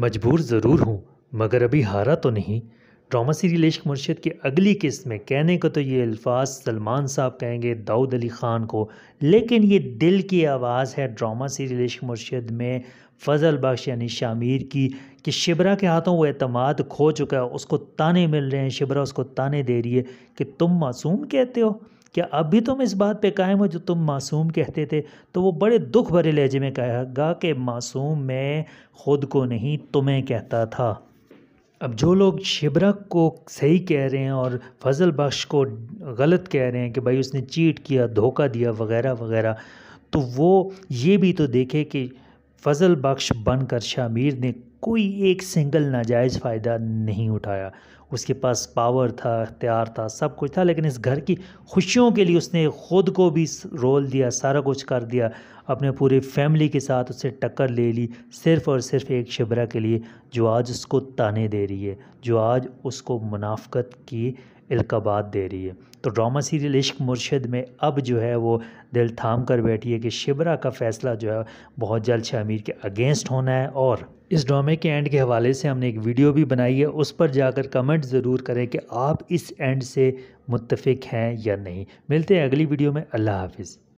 मजबूर ज़रूर हूँ मगर अभी हारा तो नहीं ड्रामा सीरी इश्क मुर्शद की अगली किस्त में कहने को तो ये अल्फाज सलमान साहब कहेंगे दाऊद अली ख़ान को लेकिन ये दिल की आवाज़ है ड्रामा सीरी इश्क मुर्शद में फ़जल बख्श यानी शामिर की कि शिबरा के हाथों वो अतमाद खो चुका है उसको ताने मिल रहे हैं शिबरा उसको ताने दे रही है कि तुम मासूम कहते हो क्या अब भी तुम इस बात पे कायम हो जो तुम मासूम कहते थे तो वो बड़े दुख भरे लहजे में कहेगा कि मासूम मैं खुद को नहीं तुम्हें कहता था अब जो लोग शिबरक को सही कह रहे हैं और फजल बख्श को गलत कह रहे हैं कि भाई उसने चीट किया धोखा दिया वगैरह वगैरह तो वो ये भी तो देखे कि फजल बख्श बनकर शामिर ने कोई एक सिंगल नाजायज़ फ़ायदा नहीं उठाया उसके पास पावर था अख्तियार था सब कुछ था लेकिन इस घर की खुशियों के लिए उसने ख़ुद को भी रोल दिया सारा कुछ कर दिया अपने पूरे फैमिली के साथ उससे टक्कर ले ली सिर्फ़ और सिर्फ एक शबरा के लिए जो आज उसको ताने दे रही है जो आज उसको मुनाफ़त की इल्काबात दे रही है तो ड्रामा सीरियल इश्क मुर्शद में अब जो है वो दिल थाम कर बैठी है कि शिबरा का फ़ैसला जो है बहुत जल्द शामिर के अगेंस्ट होना है और इस ड्रामे के एंड के हवाले से हमने एक वीडियो भी बनाई है उस पर जाकर कमेंट ज़रूर करें कि आप इस एंड से मुतफिक हैं या नहीं मिलते हैं अगली वीडियो में अल्लाह हाफिज़